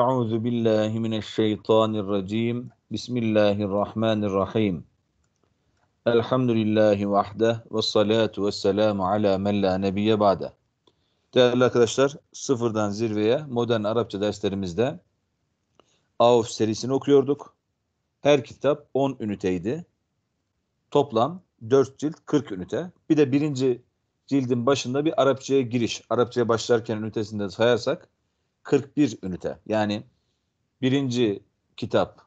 أعوذ بالله من الشيطان الرجيم بسم الله الرحمن الرحيم الحمد لله vahde ve salatu ve selamu ala men la ba'de. Değerli arkadaşlar, sıfırdan zirveye modern Arapça derslerimizde Avf serisini okuyorduk. Her kitap 10 üniteydi. Toplam 4 cilt 40 ünite. Bir de birinci cildin başında bir Arapçaya giriş. Arapçaya başlarken ünitesinde sayarsak 41 ünite. Yani birinci kitap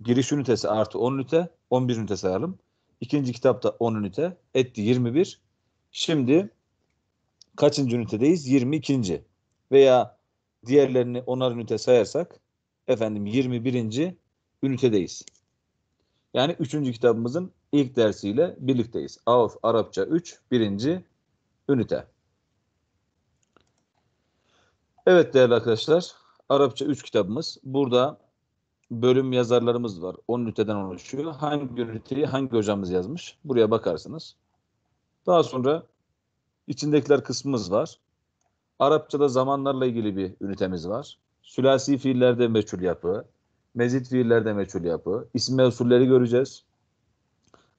giriş ünitesi artı 10 ünite, 11 ünite sayalım. İkinci kitapta 10 ünite, etti 21. Şimdi kaçıncı ünitedeyiz? 22. Veya diğerlerini onar ünite sayarsak efendim 21. ünitedeyiz. Yani 3. kitabımızın ilk dersiyle birlikteyiz. Avf Arapça 3, 1 ünite. Evet değerli arkadaşlar, Arapça 3 kitabımız. Burada bölüm yazarlarımız var. 10 üniteden oluşuyor. Hangi üniteyi hangi hocamız yazmış? Buraya bakarsınız. Daha sonra içindekiler kısmımız var. Arapçada zamanlarla ilgili bir ünitemiz var. Sülasi fiillerde meçhul yapı, mezit fiillerde meçhul yapı, isim usulleri göreceğiz.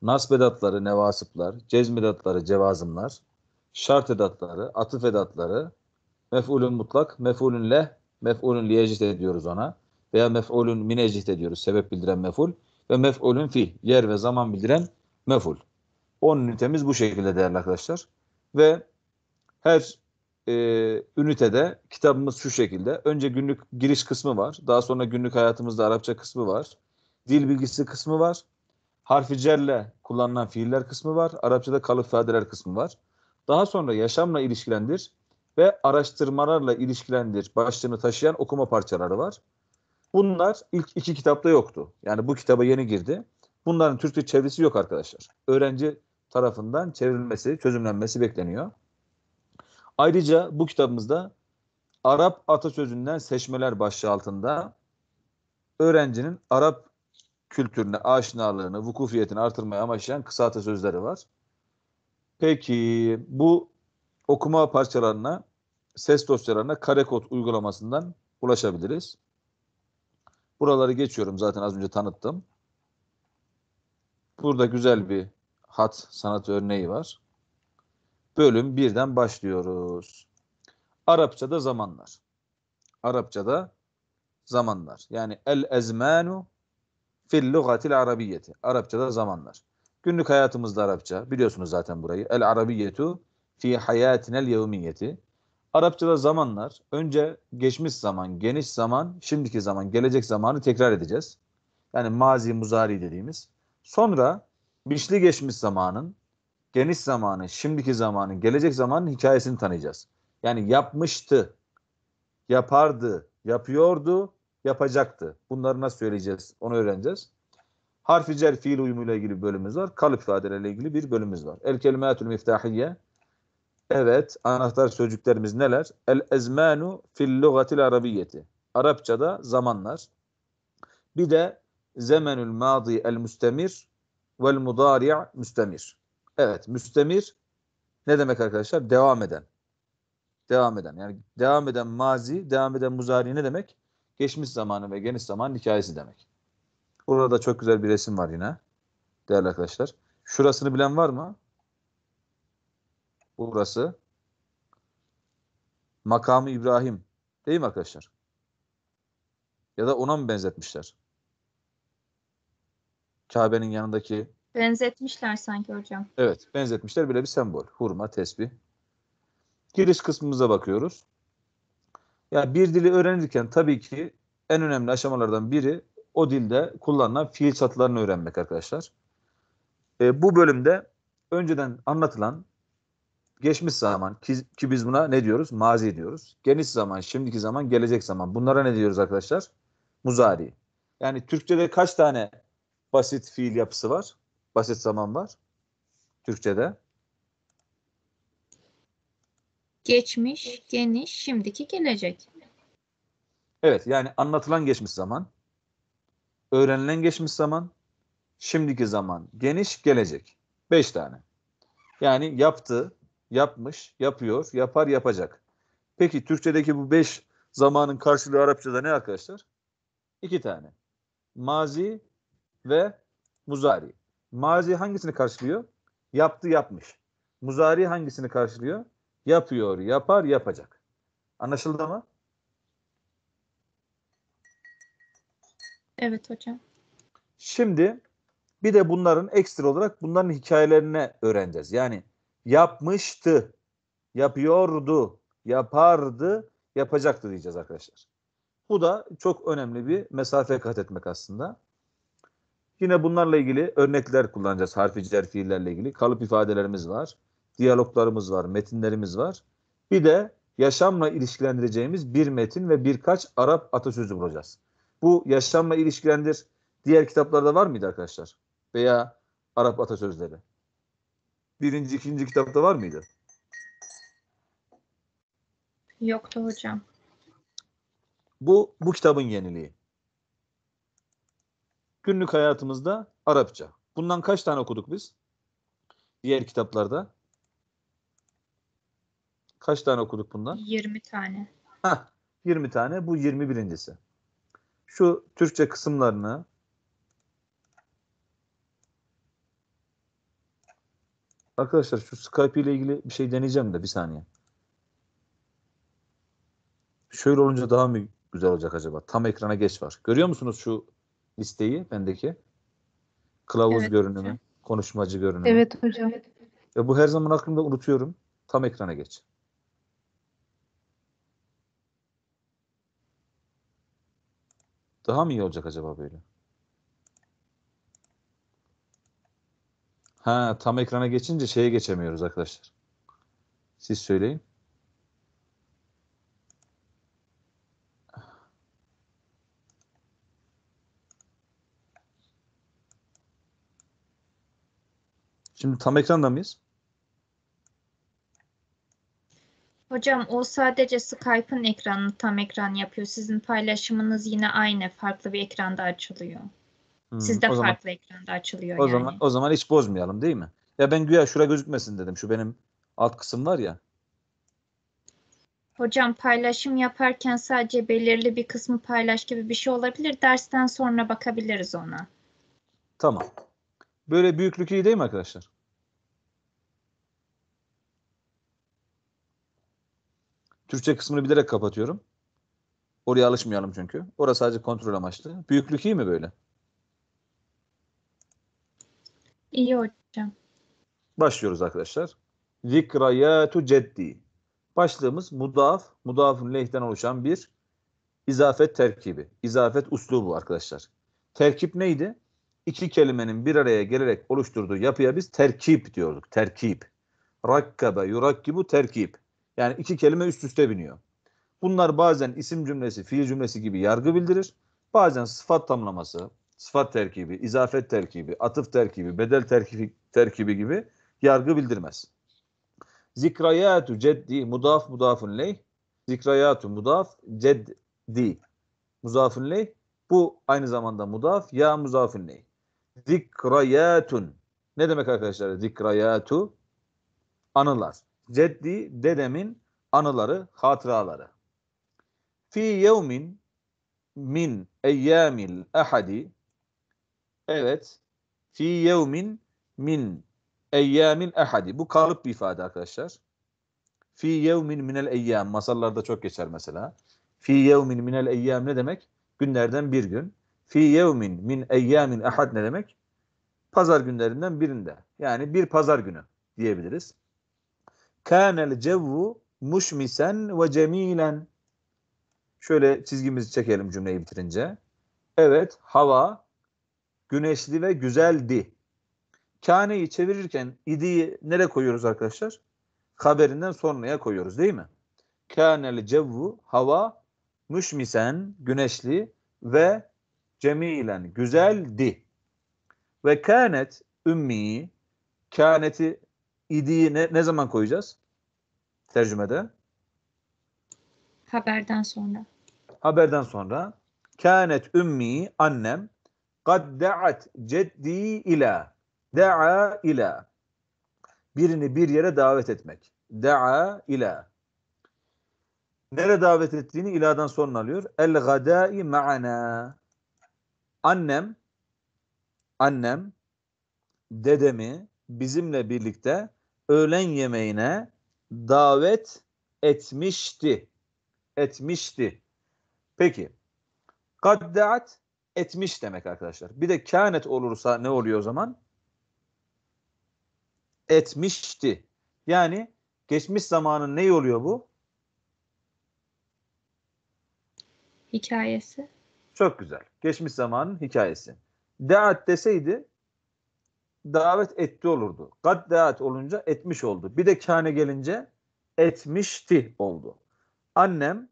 Nasbedatları, nevasıplar, cezmedatları, cevazımlar şart edatları, atıf edatları, mef'ulün mutlak, mef'ulün le, mef'ulün liyecit ediyoruz ona. Veya mef'ulün minecit ediyoruz, sebep bildiren mef'ul. Ve mef'ulün fi, yer ve zaman bildiren mef'ul. 10 ünitemiz bu şekilde değerli arkadaşlar. Ve her e, ünitede kitabımız şu şekilde. Önce günlük giriş kısmı var. Daha sonra günlük hayatımızda Arapça kısmı var. Dil bilgisi kısmı var. Harfi cerle kullanılan fiiller kısmı var. Arapçada kalıp ifadeler kısmı var. Daha sonra yaşamla ilişkilendir ve araştırmalarla ilişkilendir başlığını taşıyan okuma parçaları var. Bunlar ilk iki kitapta yoktu. Yani bu kitaba yeni girdi. Bunların Türkçe çevresi yok arkadaşlar. Öğrenci tarafından çevrilmesi, çözümlenmesi bekleniyor. Ayrıca bu kitabımızda Arap atasözünden seçmeler başlığı altında öğrencinin Arap kültürüne aşinalığını, vukufiyetini artırmaya amaçlayan kısa atasözleri var. Peki bu okuma parçalarına, ses dosyalarına karekod uygulamasından ulaşabiliriz. Buraları geçiyorum zaten az önce tanıttım. Burada güzel bir hat sanat örneği var. Bölüm birden başlıyoruz. Arapçada zamanlar. Arapçada zamanlar. Yani el ezmanu fil lugatil arabiyyeti. Arapçada zamanlar. Günlük hayatımızda Arapça. Biliyorsunuz zaten burayı. El Arabiyetu fi hayatinel yevmiyeti. Arapçada zamanlar, önce geçmiş zaman, geniş zaman, şimdiki zaman, gelecek zamanı tekrar edeceğiz. Yani mazi, muzari dediğimiz. Sonra biçli geçmiş zamanın, geniş zamanı, şimdiki zamanın, gelecek zamanın hikayesini tanıyacağız. Yani yapmıştı, yapardı, yapıyordu, yapacaktı. Bunları nasıl söyleyeceğiz, onu öğreneceğiz harfi cer fiil uyumuyla ilgili bir bölümümüz var. Kalıp ifadeleriyle ilgili bir bölümümüz var. El kelimatül miftahiyye. Evet, anahtar sözcüklerimiz neler? El ezmanu fil lugatil arabiyeti, Arapçada zamanlar. Bir de zemenül madi el müstemir vel mudari' müstemir. Evet, müstemir ne demek arkadaşlar? Devam eden. Devam eden. Yani devam eden mazi, devam eden muzari ne demek? Geçmiş zamanı ve geniş zaman hikayesi demek. Burada da çok güzel bir resim var yine. Değerli arkadaşlar. Şurasını bilen var mı? Burası. Makamı İbrahim. Değil mi arkadaşlar? Ya da ona mı benzetmişler? Kabe'nin yanındaki. Benzetmişler sanki hocam. Evet benzetmişler. Böyle bir sembol. Hurma, tesbih. Giriş kısmımıza bakıyoruz. Ya yani bir dili öğrenirken tabii ki en önemli aşamalardan biri o dilde kullanılan fiil çatılarını öğrenmek arkadaşlar. E, bu bölümde önceden anlatılan geçmiş zaman ki, ki biz buna ne diyoruz? Mazi diyoruz. Geniş zaman, şimdiki zaman, gelecek zaman. Bunlara ne diyoruz arkadaşlar? Muzari. Yani Türkçe'de kaç tane basit fiil yapısı var? Basit zaman var. Türkçe'de. Geçmiş, geniş, şimdiki, gelecek. Evet yani anlatılan geçmiş zaman, öğrenilen geçmiş zaman, şimdiki zaman, geniş, gelecek. Beş tane. Yani yaptı, yapmış, yapıyor, yapar, yapacak. Peki Türkçedeki bu beş zamanın karşılığı Arapçada ne arkadaşlar? İki tane. Mazi ve muzari. Mazi hangisini karşılıyor? Yaptı, yapmış. Muzari hangisini karşılıyor? Yapıyor, yapar, yapacak. Anlaşıldı mı? Evet hocam. Şimdi bir de bunların ekstra olarak bunların hikayelerini öğreneceğiz. Yani yapmıştı, yapıyordu, yapardı, yapacaktı diyeceğiz arkadaşlar. Bu da çok önemli bir mesafe kat etmek aslında. Yine bunlarla ilgili örnekler kullanacağız. Harficer fiillerle ilgili kalıp ifadelerimiz var. Diyaloglarımız var, metinlerimiz var. Bir de yaşamla ilişkilendireceğimiz bir metin ve birkaç Arap atasözü bulacağız. Bu yaşlanma ilişkilendir diğer kitaplarda var mıydı arkadaşlar? Veya Arap atasözleri. Birinci, ikinci kitapta var mıydı? Yoktu hocam. Bu, bu kitabın yeniliği. Günlük hayatımızda Arapça. Bundan kaç tane okuduk biz? Diğer kitaplarda. Kaç tane okuduk bundan? 20 tane. Heh, 20 tane. Bu 21.si şu Türkçe kısımlarını Arkadaşlar şu Skype ile ilgili bir şey deneyeceğim de bir saniye. Şöyle olunca daha mı güzel olacak acaba? Tam ekrana geç var. Görüyor musunuz şu listeyi bendeki? Kılavuz evet, görünümü, hocam. konuşmacı görünümü. Evet hocam. Ya bu her zaman aklımda unutuyorum. Tam ekrana geç. Daha mı iyi olacak acaba böyle? Ha tam ekrana geçince şeye geçemiyoruz arkadaşlar. Siz söyleyin. Şimdi tam ekranda mıyız? Hocam o sadece Skype'ın ekranını tam ekran yapıyor. Sizin paylaşımınız yine aynı farklı bir ekranda açılıyor. Hmm, Sizde o zaman, farklı ekranda açılıyor o yani. Zaman, o zaman hiç bozmayalım değil mi? Ya ben güya şura gözükmesin dedim. Şu benim alt kısım var ya. Hocam paylaşım yaparken sadece belirli bir kısmı paylaş gibi bir şey olabilir. Dersten sonra bakabiliriz ona. Tamam. Böyle büyüklük iyi değil mi arkadaşlar? Türkçe kısmını bilerek kapatıyorum. Oraya alışmayalım çünkü. Orası sadece kontrol amaçlı. Büyüklük iyi mi böyle? İyi hocam. Başlıyoruz arkadaşlar. Zikrayatu ceddi. Başlığımız mudaf mudaafın lehten oluşan bir izafet terkibi, izafet uslubu arkadaşlar. Terkip neydi? İki kelimenin bir araya gelerek oluşturduğu yapıya biz terkip diyorduk. Terkip. Rakkabe, yurakkibu, terkip. Yani iki kelime üst üste biniyor. Bunlar bazen isim cümlesi, fiil cümlesi gibi yargı bildirir. Bazen sıfat tamlaması, sıfat terkibi, izafet terkibi, atıf terkibi, bedel terkibi, terkibi gibi yargı bildirmez. Zikrayatu ceddi mudaf mudafun leyh. Zikrayatu mudaf ceddi muzafun leyh. Bu aynı zamanda mudaf ya muzafun leyh. Zikrayatun. Ne demek arkadaşlar? Zikrayatu anılar. Ceddi dedemin anıları, hatıraları. Fi yevmin min eyyamil ahadi Evet. Fi yevmin min eyyamil ahadi. Bu kalıp bir ifade arkadaşlar. Fi yevmin el eyyam. Masallarda çok geçer mesela. Fi yevmin el eyyam ne demek? Günlerden bir gün. Fi yevmin min eyyamil ahad ne demek? Pazar günlerinden birinde. Yani bir pazar günü diyebiliriz. Kânel cevvu muşmisen ve cemilen. Şöyle çizgimizi çekelim cümleyi bitirince. Evet, hava güneşli ve güzeldi. Kâne'yi çevirirken idiyi nereye koyuyoruz arkadaşlar? Haberinden sonraya koyuyoruz değil mi? Kânel cevvu hava müşmisen güneşli ve cemilen güzeldi. Ve kânet ümmi kâneti idi'yi ne, ne zaman koyacağız? Tercümede. Haberden sonra. Haberden sonra. Kânet ümmi annem kad da'at ceddi ila da'a ila birini bir yere davet etmek. Da'a ila. Nere davet ettiğini iladan sonra alıyor. El gadai ma'ana. Annem annem dedemi bizimle birlikte öğlen yemeğine davet etmişti. Etmişti. Peki. Kaddaat etmiş demek arkadaşlar. Bir de kânet olursa ne oluyor o zaman? Etmişti. Yani geçmiş zamanın ne oluyor bu? Hikayesi. Çok güzel. Geçmiş zamanın hikayesi. Daat deseydi davet etti olurdu. Kad davet olunca etmiş oldu. Bir de kâne gelince etmişti oldu. Annem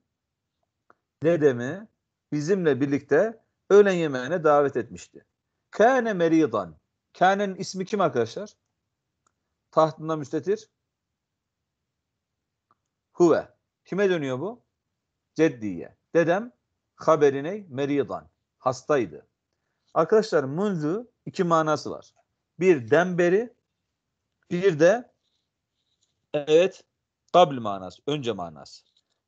dedemi bizimle birlikte öğlen yemeğine davet etmişti. Kâne meridan. Kâne'nin ismi kim arkadaşlar? Tahtında müstetir. Huve. Kime dönüyor bu? Ceddiye. Dedem haberine meridan. Hastaydı. Arkadaşlar munzu iki manası var. Bir Demberi bir de evet kabl manası, önce manası.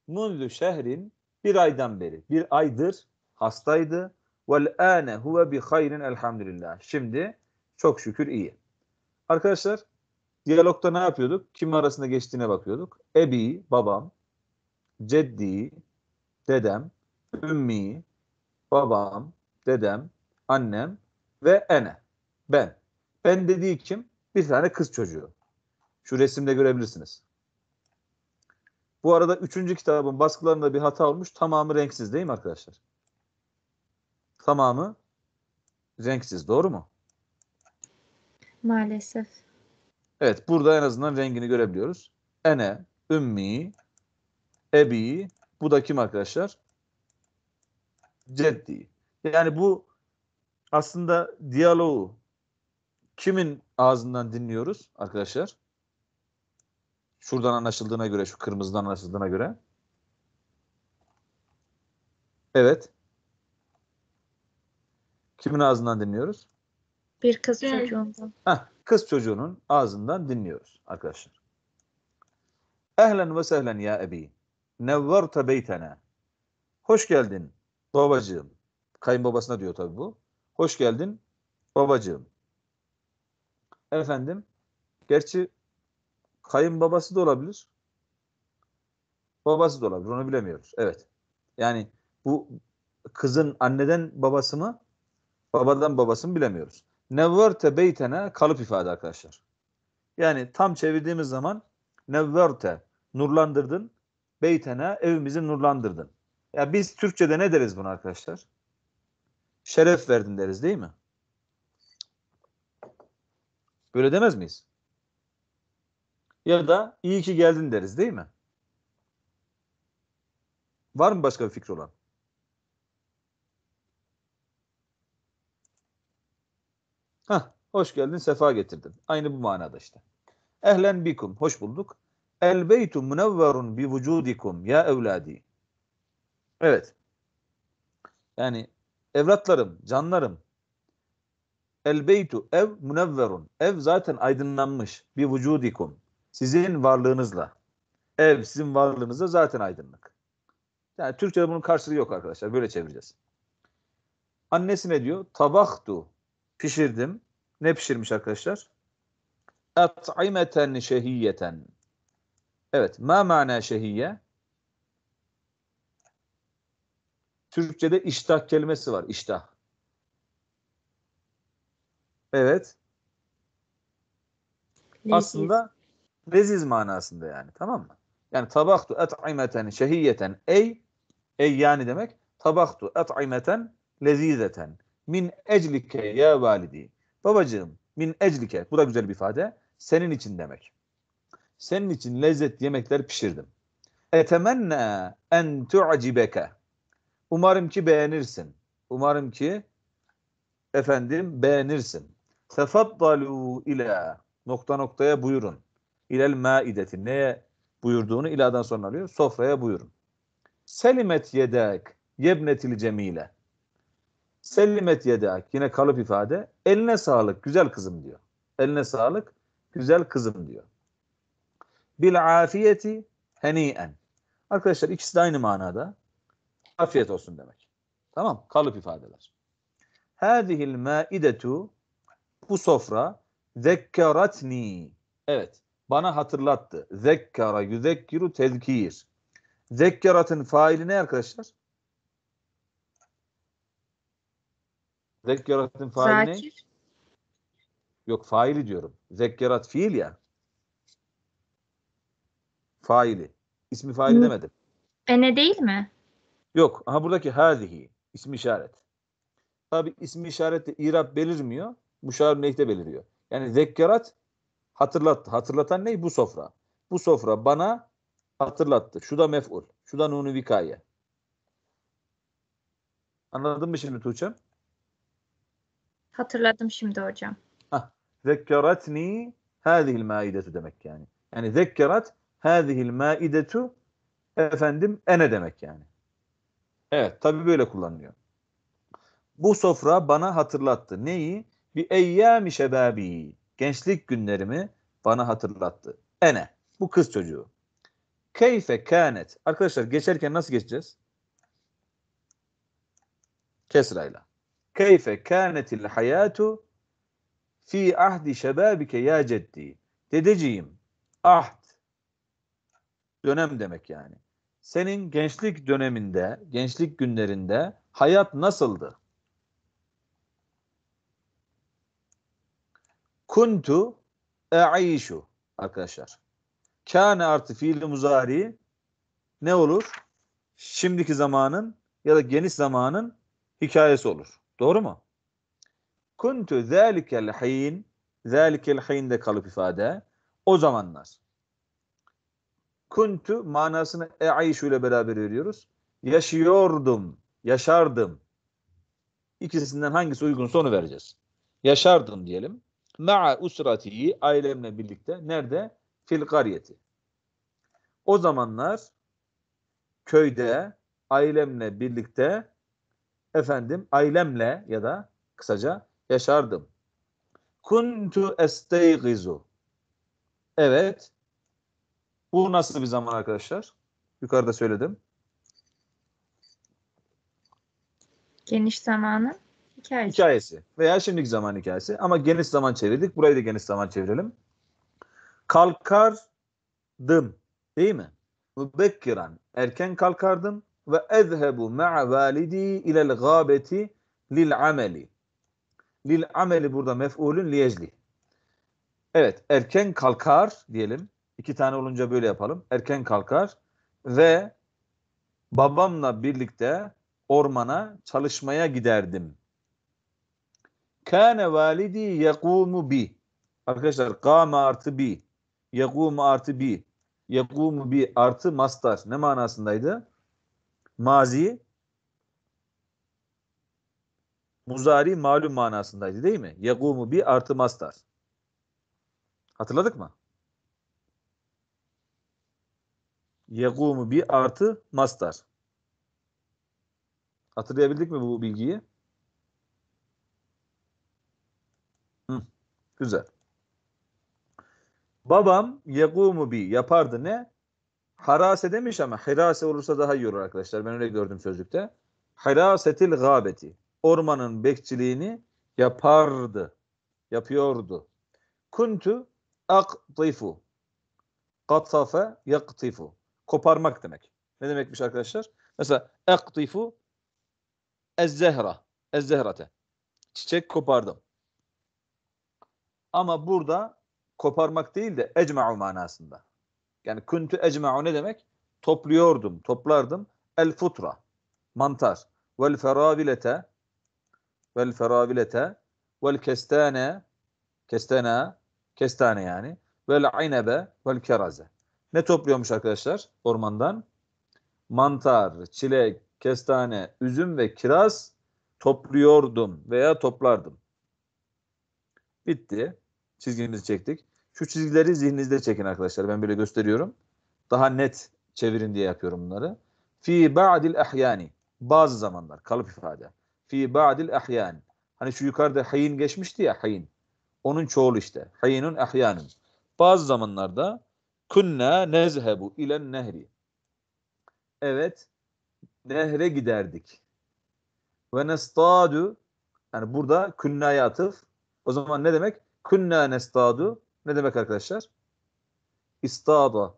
Mundu şehrin bir aydan beri, bir aydır hastaydı. Vel ane huve bi hayrin elhamdülillah. Şimdi çok şükür iyi. Arkadaşlar diyalogda ne yapıyorduk? Kim arasında geçtiğine bakıyorduk. Ebi, babam, ceddi, dedem, ümmi, babam, dedem, annem ve ene, ben. Ben dediği kim? Bir tane kız çocuğu. Şu resimde görebilirsiniz. Bu arada üçüncü kitabın baskılarında bir hata olmuş. Tamamı renksiz değil mi arkadaşlar? Tamamı renksiz. Doğru mu? Maalesef. Evet. Burada en azından rengini görebiliyoruz. Ene, Ümmi, Ebi. Bu da kim arkadaşlar? Ceddi. Yani bu aslında diyaloğu kimin ağzından dinliyoruz arkadaşlar? Şuradan anlaşıldığına göre, şu kırmızıdan anlaşıldığına göre. Evet. Kimin ağzından dinliyoruz? Bir kız evet. çocuğundan. Heh, kız çocuğunun ağzından dinliyoruz arkadaşlar. Ehlen ve sehlen ya ebi. Nevverte beytena. Hoş geldin babacığım. Kayınbabasına diyor tabi bu. Hoş geldin babacığım efendim gerçi kayınbabası da olabilir. Babası da olabilir. Onu bilemiyoruz. Evet. Yani bu kızın anneden babası mı babadan babasını bilemiyoruz. Nevverte beytene kalıp ifade arkadaşlar. Yani tam çevirdiğimiz zaman nevverte nurlandırdın. Beytene evimizi nurlandırdın. Ya biz Türkçe'de ne deriz bunu arkadaşlar? Şeref verdin deriz değil mi? Böyle demez miyiz? Ya da iyi ki geldin deriz değil mi? Var mı başka bir fikri olan? Hah, hoş geldin, sefa getirdin. Aynı bu manada işte. Ehlen bikum, hoş bulduk. El beytu munevverun bi vücudikum ya evladi. Evet. Yani evlatlarım, canlarım, El beytu ev munevverun. Ev zaten aydınlanmış. Bir vücudikum. Sizin varlığınızla. Ev sizin varlığınızla zaten aydınlık. Yani Türkçe'de bunun karşılığı yok arkadaşlar. Böyle çevireceğiz. Annesi ne diyor? Tabaktu. Pişirdim. Ne pişirmiş arkadaşlar? At'imeten şehiyeten. Evet. Ma mana şehiye? Türkçe'de iştah kelimesi var. İştah. Evet. Leziz. Aslında leziz manasında yani tamam mı? Yani tabaktu et'imeten şehiyeten ey ey yani demek tabaktu et'imeten lezizeten min eclike ya validi. Babacığım min eclike bu da güzel bir ifade. Senin için demek. Senin için lezzet yemekler pişirdim. Etemenna en tu'cibeke. Umarım ki beğenirsin. Umarım ki efendim beğenirsin tefaddalu ila nokta noktaya buyurun. İlel maideti neye buyurduğunu iladan sonra alıyor. Sofraya buyurun. Selimet yedek yebnetil cemile. Selimet yedek yine kalıp ifade. Eline sağlık güzel kızım diyor. Eline sağlık güzel kızım diyor. Bil afiyeti heniyen. Arkadaşlar ikisi de aynı manada. Afiyet olsun demek. Tamam kalıp ifadeler. Hadihil maidetu bu sofra zekkeratni. Evet bana hatırlattı. Zekkara yüzekkiru tezkir. Zekkeratın faili ne arkadaşlar? Zekkeratın faili Zakir. ne? Yok faili diyorum. Zekkerat fiil ya. Faili. İsmi faili Hı. demedim. Ene değil mi? Yok. Aha buradaki hazihi. ismi işaret. Tabi ismi işaretle irab belirmiyor müşavir neyde beliriyor. Yani zekkerat hatırlattı. Hatırlatan ne? Bu sofra. Bu sofra bana hatırlattı. Şu da mef'ul. Şu da nunu vikaye. Anladın mı şimdi Tuğçe'm? Hatırladım şimdi hocam. Hah. Zekkeratni hâzihil maidetu demek yani. Yani zekkerat hâzihil maidetu efendim ene demek yani. Evet tabi böyle kullanılıyor. Bu sofra bana hatırlattı. Neyi? Bir eyyâmi şebâbi. Gençlik günlerimi bana hatırlattı. Ene. Bu kız çocuğu. Keyfe kânet. Arkadaşlar geçerken nasıl geçeceğiz? Kesrayla. Keyfe kânetil hayatu fi ahdi şebabike ya ceddi. Dedeciğim, ahd, dönem demek yani. Senin gençlik döneminde, gençlik günlerinde hayat nasıldı? Kuntu e'işu arkadaşlar. Kâne artı fiili muzari ne olur? Şimdiki zamanın ya da geniş zamanın hikayesi olur. Doğru mu? Kuntu zâlikel hayin zâlikel hayinde kalıp ifade o zamanlar. Kuntu manasını e'işu ile beraber veriyoruz. Yaşıyordum, yaşardım. İkisinden hangisi uygun sonu vereceğiz. Yaşardım diyelim. Ma'a usratihi ailemle birlikte nerede? Fil kariyeti. O zamanlar köyde ailemle birlikte efendim ailemle ya da kısaca yaşardım. Kuntu esteygizu. Evet. Bu nasıl bir zaman arkadaşlar? Yukarıda söyledim. Geniş zamanı hikayesi. hikayesi veya şimdiki zaman hikayesi ama geniş zaman çevirdik. Burayı da geniş zaman çevirelim. Kalkardım, değil mi? Mübekkiran erken kalkardım ve ezhebu ma'a validi ilel gâbeti lil ameli. Lil ameli burada mef'ulün liyecli. Evet erken kalkar diyelim. İki tane olunca böyle yapalım. Erken kalkar ve babamla birlikte ormana çalışmaya giderdim. Kâne validi yekûmu bi. Arkadaşlar kâme artı bi. Yekûmu artı bi. Yekûmu bi artı mastar. Ne manasındaydı? Mazi muzari malum manasındaydı değil mi? Yekûmu bi artı mastar. Hatırladık mı? Yekûmu bi artı mastar. Hatırlayabildik mi bu bilgiyi? Güzel. Babam yegumu bi yapardı ne? Harase demiş ama hirase olursa daha iyi olur arkadaşlar. Ben öyle gördüm sözlükte. Hirasetil gabeti. Ormanın bekçiliğini yapardı. Yapıyordu. Kuntu aktifu. Katsafe yaktifu. Koparmak demek. Ne demekmiş arkadaşlar? Mesela aktifu ez zehra. Ez zehrate. Çiçek kopardım. Ama burada koparmak değil de ecma'u manasında. Yani kuntu ecma'u ne demek? Topluyordum, toplardım. El futra, mantar. Vel feravilete, vel feravilete, vel kestane, kestane, kestane yani. Vel aynebe, vel keraze. Ne topluyormuş arkadaşlar ormandan? Mantar, çilek, kestane, üzüm ve kiraz topluyordum veya toplardım. Bitti. Çizgimizi çektik. Şu çizgileri zihninizde çekin arkadaşlar. Ben böyle gösteriyorum. Daha net çevirin diye yapıyorum bunları. Fi ba'dil ahyani. Bazı zamanlar kalıp ifade. Fi ba'dil ahyan. Hani şu yukarıda hayin geçmişti ya hayin. Onun çoğulu işte. Hayinun ahyanun. Bazı zamanlarda künne nezhebu ile nehri. Evet. Nehre giderdik. Ve nestadu yani burada künnaya atıf o zaman ne demek? Künna nestadu. Ne demek arkadaşlar? İstada.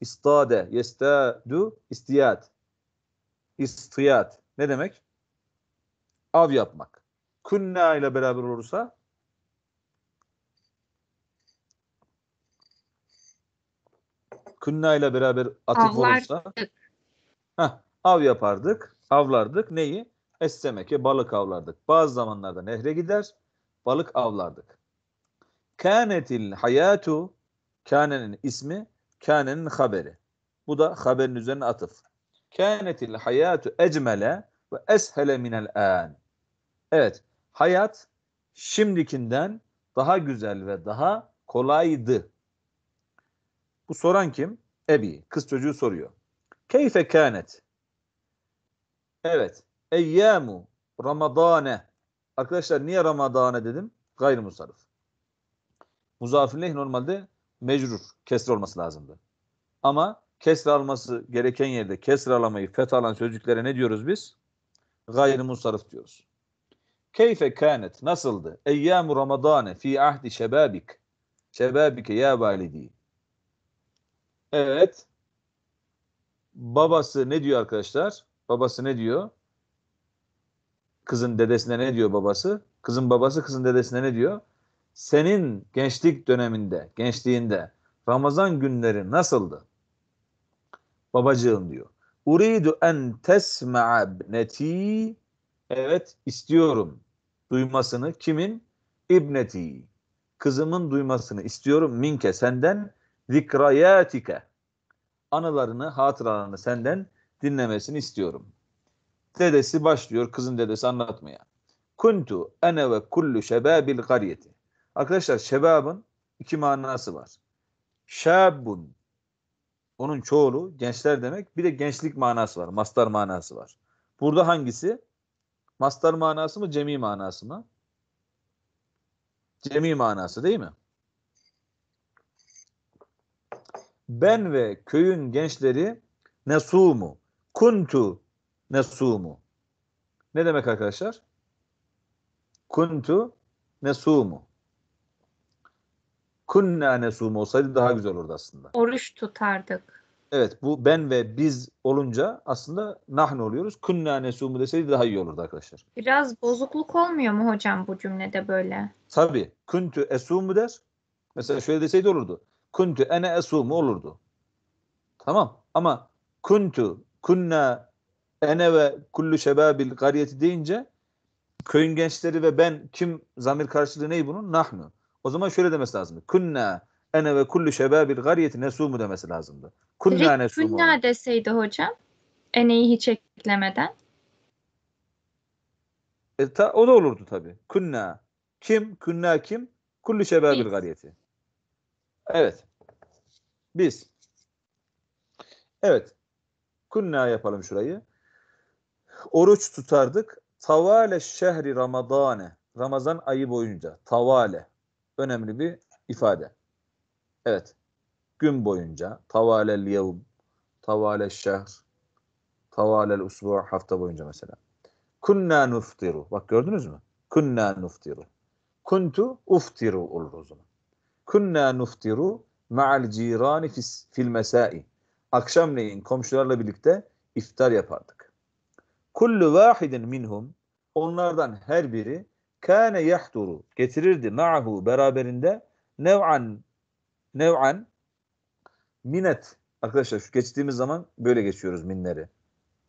İstade. Yestadu. İstiyad. İstiyad. Ne demek? Av yapmak. Künna ile beraber olursa Künna ile beraber atık olursa heh, av yapardık. Avlardık. Neyi? Essemeke balık avlardık. Bazı zamanlarda nehre gider balık avlardık. Kânetil hayatu kânenin ismi kânenin haberi. Bu da haberin üzerine atıf. Kânetil hayatu ecmele ve eshele minel an. Evet, hayat şimdikinden daha güzel ve daha kolaydı. Bu soran kim? Ebi. Kız çocuğu soruyor. Keyfe kânet. Evet. Eyyamu Ramazane Arkadaşlar niye ramadane dedim? Gayrı Gayrimusarif. Muzafirleh normalde mecrur, kesre olması lazımdı. Ama kesre alması gereken yerde kesre alamayı fetalan sözcüklere ne diyoruz biz? Gayrı Gayrimusarif diyoruz. Keyfe kânet, nasıldı? Eyyâmu ramadane fi ahdi şebâbik. Şebâbike ya validi. Evet. Babası ne diyor arkadaşlar? Babası ne diyor? kızın dedesine ne diyor babası? Kızın babası kızın dedesine ne diyor? Senin gençlik döneminde, gençliğinde Ramazan günleri nasıldı? Babacığım diyor. Uridu en tesma'a bneti. Evet istiyorum duymasını kimin? İbneti. Kızımın duymasını istiyorum minke senden zikrayatike. Anılarını, hatıralarını senden dinlemesini istiyorum. Dedesi başlıyor, kızın dedesi anlatmaya. Kuntu ene ve kullu şebabil gariyeti. Arkadaşlar şebabın iki manası var. Şabun onun çoğulu gençler demek. Bir de gençlik manası var. Mastar manası var. Burada hangisi? Mastar manası mı? Cemi manası mı? Cemi manası değil mi? Ben ve köyün gençleri nesumu kuntu nesumu. Ne demek arkadaşlar? Kuntu nesumu. Kunna nesumu olsaydı daha güzel olurdu aslında. Oruç tutardık. Evet bu ben ve biz olunca aslında nahnu oluyoruz. Kunna nesumu deseydi daha iyi olurdu arkadaşlar. Biraz bozukluk olmuyor mu hocam bu cümlede böyle? Tabii. Kuntu esumu der. Mesela şöyle deseydi olurdu. Kuntu ene esumu olurdu. Tamam ama kuntu kunna ene ve kullu şebabil gariyeti deyince köyün gençleri ve ben kim zamir karşılığı ney bunun? Nahnu. O zaman şöyle demesi lazım. Kunna ene ve kullu şebabil gariyeti nesumu demesi lazımdı. Kunna Direkt nesumu. Kunna deseydi hocam. Ene'yi hiç eklemeden. E, ta, o da olurdu tabi Kunna. Kim? Kunna kim? Kullu şebabil Biz. gariyeti. Evet. Biz. Evet. Kunna yapalım şurayı. Oruç tutardık. Tavale şehri ramadane. Ramazan ayı boyunca. Tavale. Önemli bir ifade. Evet. Gün boyunca. Tavale yevm. tavale şehr. tavale usbu hafta boyunca mesela. Kunna nuftiru. Bak gördünüz mü? Kunna nuftiru. Kuntu uftiru olur o zaman. Kunna nuftiru ma'al cirani fil mesai. Akşamleyin komşularla birlikte iftar yapardık. Kullu vahidin minhum onlardan her biri kâne yahduru getirirdi ma'hu beraberinde nev'an nev'an minet arkadaşlar şu geçtiğimiz zaman böyle geçiyoruz minleri.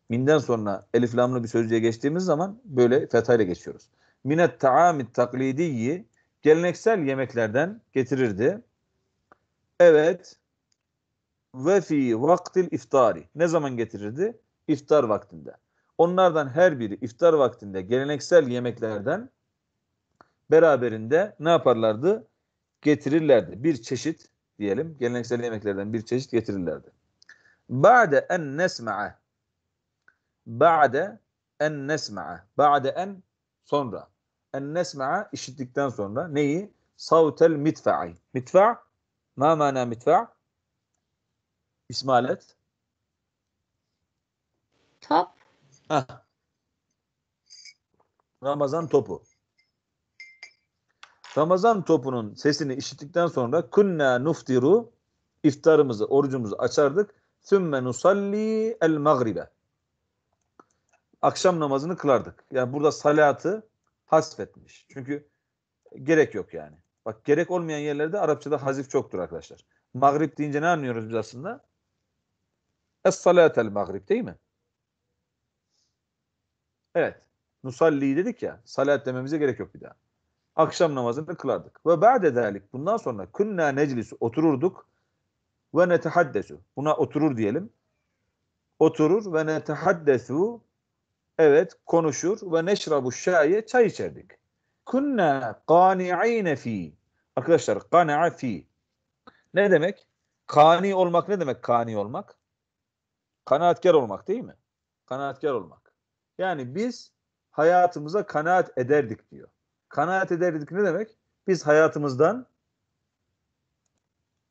Minden sonra elif lamlı bir sözcüğe geçtiğimiz zaman böyle fetayla geçiyoruz. Minet taamit taklidiyi geleneksel yemeklerden getirirdi. Evet. Ve fi vaktil iftari. Ne zaman getirirdi? İftar vaktinde. Onlardan her biri iftar vaktinde geleneksel yemeklerden beraberinde ne yaparlardı? Getirirlerdi. Bir çeşit diyelim geleneksel yemeklerden bir çeşit getirirlerdi. Ba'de en nesma'a Ba'de en nesma'a Ba'de en sonra en nesma'a işittikten sonra neyi? Savtel mitfa'i Mitfa' ma mana mitfa' İsmalet Top Heh. Ramazan topu. Ramazan topunun sesini işittikten sonra kunna nuftiru iftarımızı, orucumuzu açardık. Sümme nusalli el magribe. Akşam namazını kılardık. Yani burada salatı hasfetmiş. Çünkü gerek yok yani. Bak gerek olmayan yerlerde Arapçada hazif çoktur arkadaşlar. Magrib deyince ne anlıyoruz biz aslında? Es salatel magrib değil mi? Evet. Nusalli dedik ya. Salat dememize gerek yok bir daha. Akşam namazını kılardık. Ve ba'de ederlik. Bundan sonra künna neclis otururduk ve netehaddesu. Buna oturur diyelim. Oturur ve netehaddesu. Evet konuşur ve neşrabu şaye çay içerdik. Künna kani'ine fi. Arkadaşlar kani'a fi. Ne demek? Kani olmak ne demek kani olmak? Kanaatkar olmak değil mi? Kanaatkar olmak. Yani biz hayatımıza kanaat ederdik diyor. Kanaat ederdik ne demek? Biz hayatımızdan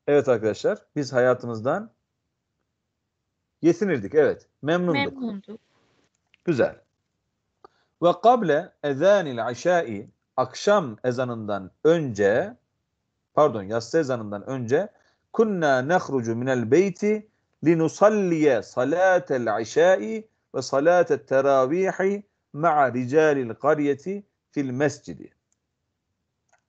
Evet arkadaşlar, biz hayatımızdan yesinirdik, Evet, memnunduk. Memnunduk. Güzel. Ve kable ezanil aşai akşam ezanından önce pardon yatsı ezanından önce kunna nehrucu minel beyti linusalliye salatel aşai ve salate teravihi ma'a ricalil qaryeti fil mescidi.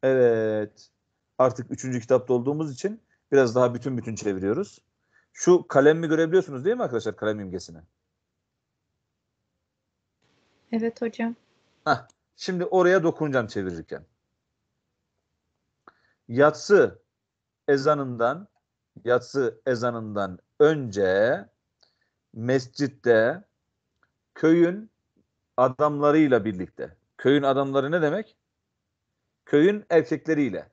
Evet. Artık üçüncü kitapta olduğumuz için biraz daha bütün bütün çeviriyoruz. Şu kalemi görebiliyorsunuz değil mi arkadaşlar kalem imgesini? Evet hocam. Heh, şimdi oraya dokunacağım çevirirken. Yatsı ezanından yatsı ezanından önce mescitte köyün adamlarıyla birlikte. Köyün adamları ne demek? Köyün erkekleriyle.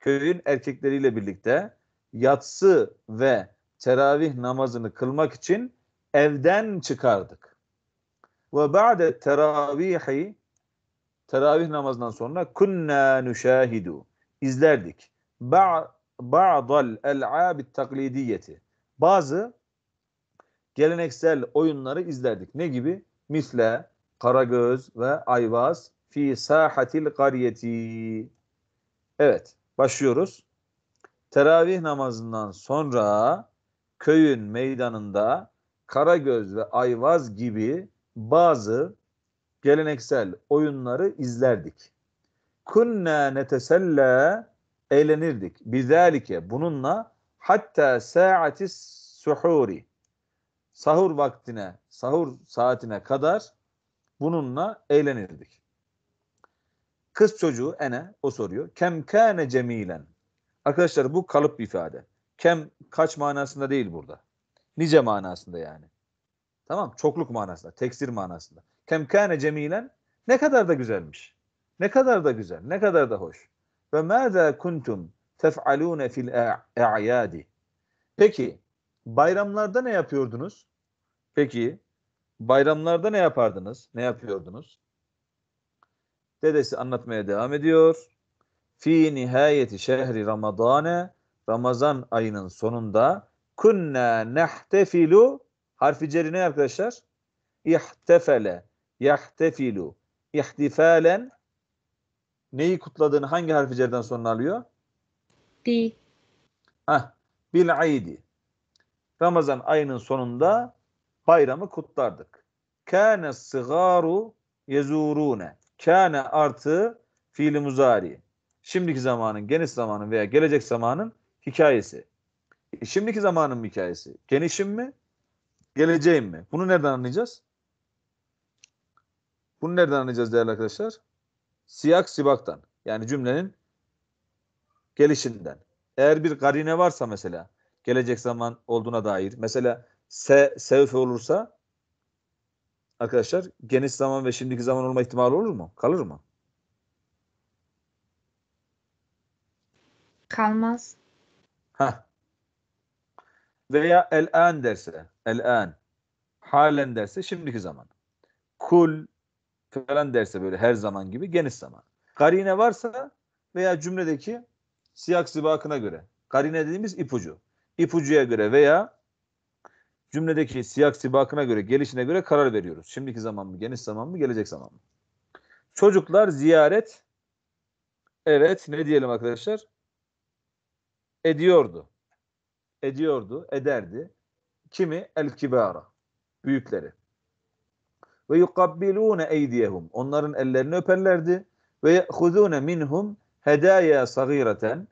Köyün erkekleriyle birlikte yatsı ve teravih namazını kılmak için evden çıkardık. Ve ba'de teravihi teravih namazından sonra kunna nüşahidu izlerdik. Ba'dal el'abit taklidiyeti bazı geleneksel oyunları izlerdik. Ne gibi? Misle, Karagöz ve Ayvaz fi sahatil kariyeti. Evet, başlıyoruz. Teravih namazından sonra köyün meydanında Karagöz ve Ayvaz gibi bazı geleneksel oyunları izlerdik. Kunna neteselle eğlenirdik. Bizalike bununla hatta saati suhuri sahur vaktine, sahur saatine kadar bununla eğlenirdik. Kız çocuğu ene o soruyor. Kem kâne cemilen. Arkadaşlar bu kalıp bir ifade. Kem kaç manasında değil burada. Nice manasında yani. Tamam çokluk manasında, tekstir manasında. Kem kâne cemilen ne kadar da güzelmiş. Ne kadar da güzel, ne kadar da hoş. Ve mâzâ kuntum tef'alûne fil a'yâdi. Peki Bayramlarda ne yapıyordunuz? Peki bayramlarda ne yapardınız? Ne yapıyordunuz? Dedesi anlatmaya devam ediyor. Fi nihayeti şehri Ramazane Ramazan ayının sonunda kunna nehtefilu harfi ceri ne arkadaşlar? İhtefele yahtefilu ihtifalen neyi kutladığını hangi harfi cerden sonra alıyor? Di. Ah, bil aidi. Ramazan ayının sonunda bayramı kutlardık. Kâne sigaru yezurune. Kâne artı fiili muzari. Şimdiki zamanın, geniş zamanın veya gelecek zamanın hikayesi. E, şimdiki zamanın hikayesi. Genişim mi? Geleceğim mi? Bunu nereden anlayacağız? Bunu nereden anlayacağız değerli arkadaşlar? Siyak sibaktan. Yani cümlenin gelişinden. Eğer bir karine varsa mesela gelecek zaman olduğuna dair. Mesela se, sevfe olursa arkadaşlar geniş zaman ve şimdiki zaman olma ihtimali olur mu? Kalır mı? Kalmaz. Ha. Veya el an derse, el an halen derse şimdiki zaman. Kul falan derse böyle her zaman gibi geniş zaman. Karine varsa veya cümledeki siyak sibakına göre. Karine dediğimiz ipucu ipucuya göre veya cümledeki siyak sibakına göre, gelişine göre karar veriyoruz. Şimdiki zaman mı, geniş zaman mı, gelecek zaman mı? Çocuklar ziyaret evet ne diyelim arkadaşlar? Ediyordu. Ediyordu, ederdi. Kimi? El kibara. Büyükleri. Ve yukabbilune eydiyehum. Onların ellerini öperlerdi. Ve ye'huzune minhum hedaya sagireten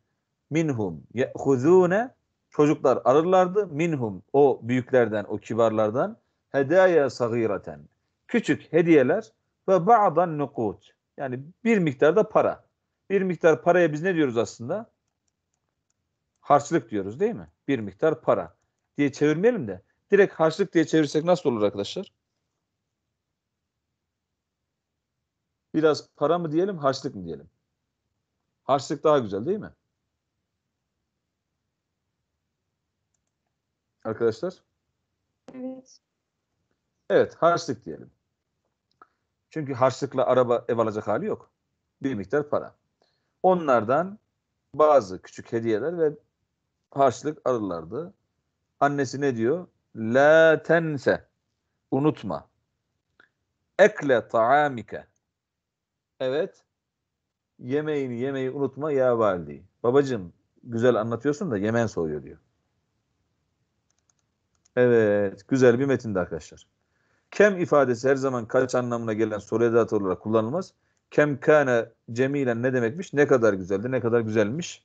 minhum. Ye'huzune çocuklar arırlardı minhum o büyüklerden o kibarlardan hedaya sagiraten küçük hediyeler ve ba'dan nukut yani bir miktar da para. Bir miktar paraya biz ne diyoruz aslında? Harçlık diyoruz değil mi? Bir miktar para diye çevirmeyelim de direkt harçlık diye çevirsek nasıl olur arkadaşlar? Biraz para mı diyelim, harçlık mı diyelim? Harçlık daha güzel değil mi? arkadaşlar? Evet. Evet harçlık diyelim. Çünkü harçlıkla araba ev alacak hali yok. Bir miktar para. Onlardan bazı küçük hediyeler ve harçlık alırlardı. Annesi ne diyor? La tense. Unutma. Ekle taamike. Evet. Yemeğini yemeyi unutma ya valdi. Babacım güzel anlatıyorsun da yemen soğuyor diyor. Evet, güzel bir metindi arkadaşlar. Kem ifadesi her zaman kaç anlamına gelen soru edatı olarak kullanılmaz. Kem kana cemilen ne demekmiş? Ne kadar güzeldi, ne kadar güzelmiş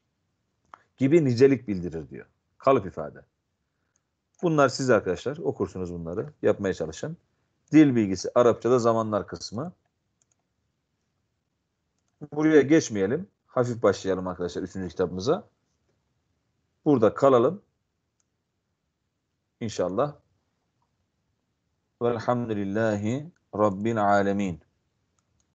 gibi nicelik bildirir diyor. Kalıp ifade. Bunlar siz arkadaşlar okursunuz bunları. Yapmaya çalışın. Dil bilgisi Arapçada zamanlar kısmı. Buraya geçmeyelim. Hafif başlayalım arkadaşlar üçüncü kitabımıza. Burada kalalım. İnşallah. Velhamdülillahi Rabbil alemin.